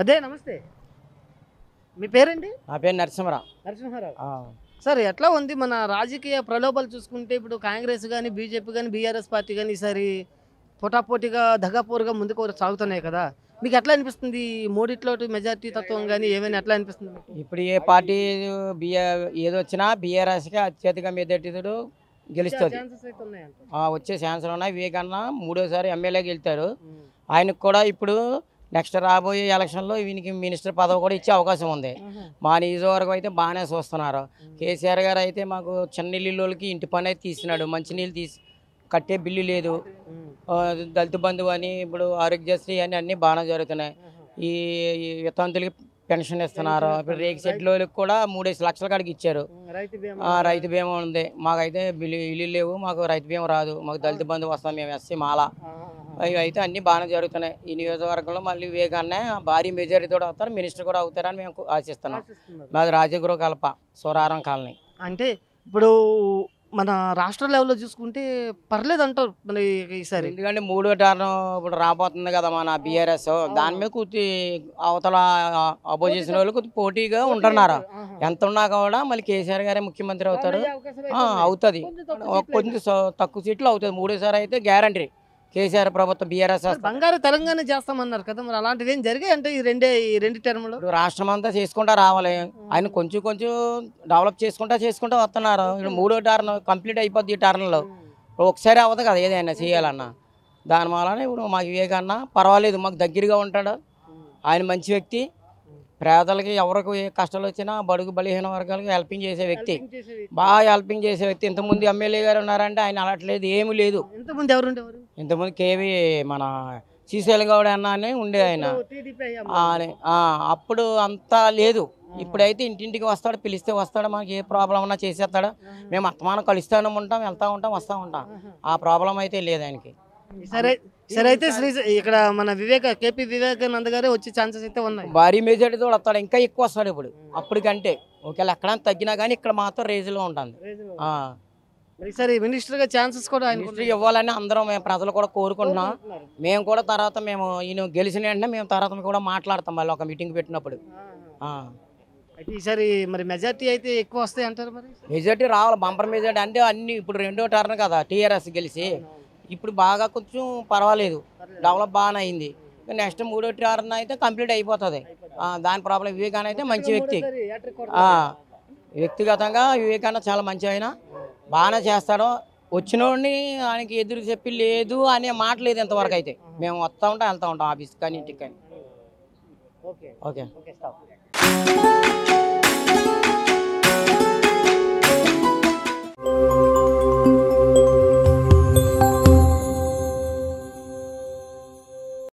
అదే నమస్తే మీ పేరండి నా పేరు నరసింహరావు నరసింహరావు సార్ ఎట్లా ఉంది మన రాజకీయ ప్రలోభాలు చూసుకుంటే ఇప్పుడు కాంగ్రెస్ కానీ బీజేపీ కానీ బీఆర్ఎస్ పార్టీ కానీ ఈసారి పోటాపోటీగా దగాపోరుగా ముందుకు సాగుతున్నాయి కదా మీకు ఎట్లా అనిపిస్తుంది మూడిట్లో మెజార్టీ తత్వం కానీ ఏమైనా ఎట్లా అనిపిస్తుంది ఇప్పుడు ఏ పార్టీ బిఆర్ ఏది వచ్చినా బీఆర్ఎస్కి అత్యధిక మెజార్టీతో గెలుస్తుంది వచ్చే ఛాన్సులు ఉన్నాయి వివేకన్నా మూడోసారి ఎమ్మెల్యే గెలుతారు ఆయనకు కూడా ఇప్పుడు నెక్స్ట్ రాబోయే ఎలక్షన్లో వీనికి మినిస్టర్ పదవి కూడా ఇచ్చే అవకాశం ఉంది మా నియోజకవర్గం అయితే బాగానే చూస్తున్నారు కేసీఆర్ గారు అయితే మాకు చిన్న చిన్నీళ్ళకి ఇంటి పని అయితే తీసినాడు మంచినీళ్ళు తీసి కట్టే బిల్లు లేదు దళిత బంధువు అని ఇప్పుడు ఆరోగ్యశ్రీ అని అన్నీ బాగానే జరుగుతున్నాయి ఈ వితంతులకి పెన్షన్ ఇస్తున్నారు ఇప్పుడు రేక్ సెట్లోకి కూడా మూడేసి లక్షల కాడికి ఇచ్చారు రైతు బీమా ఉంది మాకైతే బిల్లు ఇల్లు లేవు మాకు రైతు బీమా రాదు మాకు దళిత బంధువు వస్తాం మేము ఎస్సీ మాల అయితే అన్నీ బాగానే జరుగుతున్నాయి ఈ నియోజకవర్గంలో మళ్ళీ వేగానే భారీ మెజారిటీ కూడా అవుతారు మినిస్టర్ కూడా అవుతారని మేము ఆశిస్తున్నాం మాది రాజగురు కల్ప సురారం కాలనీ అంటే ఇప్పుడు మన రాష్ట్ర లెవెల్లో చూసుకుంటే పర్లేదు అంటారు మరి ఈసారి ఎందుకంటే మూడో టర్న్ ఇప్పుడు రాబోతుంది కదా మన బీఆర్ఎస్ దాని మీద కొద్ది అవతల అపోజిషన్ వాళ్ళు కొద్ది పోటీగా ఉంటున్నారు ఎంత ఉన్నా కూడా మళ్ళీ కేసీఆర్ గారే ముఖ్యమంత్రి అవుతారు అవుతుంది కొంచెం తక్కువ సీట్లు అవుతుంది మూడోసారి అయితే గ్యారంటీ కేసీఆర్ ప్రభుత్వం బీఆర్ఎస్ బంగారు తెలంగాణ చేస్తామన్నారు కదా మరి అలాంటిది ఏం జరిగాయి అంటే ఈ రెండే ఈ రెండు టర్మ్లో రాష్ట్రం అంతా చేసుకుంటా రావాలి ఆయన కొంచెం కొంచెం డెవలప్ చేసుకుంటా చేసుకుంటా వస్తున్నారు మూడో టర్న్ కంప్లీట్ అయిపోద్ది ఈ టర్న్లో ఒకసారి అవ్వదు కదా ఏదైనా చేయాలన్నా దాని వలన ఇప్పుడు మాకు వివేకన్న పర్వాలేదు మాకు దగ్గరగా ఉంటాడు ఆయన మంచి వ్యక్తి పేదలకి ఎవరికి ఏ కష్టాలు వచ్చినా బడుగు బలహీన వర్గాలకు హెల్పింగ్ చేసే వ్యక్తి బాగా హెల్పింగ్ చేసే వ్యక్తి ఇంతకుముందు ఎమ్మెల్యే గారు ఉన్నారంటే ఆయన అలట్లేదు ఏమీ లేదు ఇంతకుముందు ఎవరు ఇంతకుముందు కేవీ మన శ్రీశైలం గౌడ అన్న అని ఉండే ఆయన అప్పుడు అంతా లేదు ఇప్పుడైతే ఇంటింటికి వస్తాడు పిలిస్తే వస్తాడు మనకి ఏ ప్రాబ్లం ఉన్నా చేసేస్తాడు మేము అత్తమానం కలుస్తూనే ఉంటాం వెళ్తూ ఉంటాం వస్తూ ఉంటాం ఆ ప్రాబ్లం అయితే లేదు ఆయనకి సరే సరే అయితే శ్రీ ఇక్కడ మన వివేక కేపీ వివేకానంద గారే వచ్చే ఛాన్సెస్ అయితే ఉన్నాయి భారీ మెజార్టీతో వస్తాడు ఇంకా ఎక్కువ వస్తాడు ఇప్పుడు అప్పటికంటే ఒకవేళ ఎక్కడ తగ్గినా కానీ ఇక్కడ మాత్రం రేజులో ఉంటుంది సరే మినిస్టర్ గా ఛాన్సెస్ కూడా మినిస్టర్ ఇవ్వాలని అందరం మేము ప్రజలు కూడా కోరుకుంటున్నాం మేము కూడా తర్వాత మేము ఈయన గెలిచిన వెంటనే మేము తర్వాత కూడా మాట్లాడతాం మళ్ళీ ఒక మీటింగ్ పెట్టినప్పుడు ఈసారి మరి మెజార్టీ అయితే ఎక్కువ వస్తాయి అంటారు మరి మెజార్టీ రావాలి బంపర్ మెజార్టీ అంటే అన్ని ఇప్పుడు రెండో టర్న్ కదా టీఆర్ఎస్ గెలిచి ఇప్పుడు బాగా కొంచెం పర్వాలేదు డెవలప్ బాగానే అయింది నెక్స్ట్ మూడో టర్న్ అయితే కంప్లీట్ అయిపోతుంది దాని ప్రాబ్లం వివేకాన్ అయితే మంచి వ్యక్తి వ్యక్తిగతంగా వివేకానంద చాలా మంచి అయినా బాగానే చేస్తాడు వచ్చినోడిని ఆయనకి ఎదురు చెప్పి లేదు అనే మాట లేదు ఇంతవరకు అయితే మేము వస్తూ ఉంటాం వెళ్తూ ఉంటాం ఆఫీస్కి కానీ ఇంటికి కానీ ఓకే ఓకే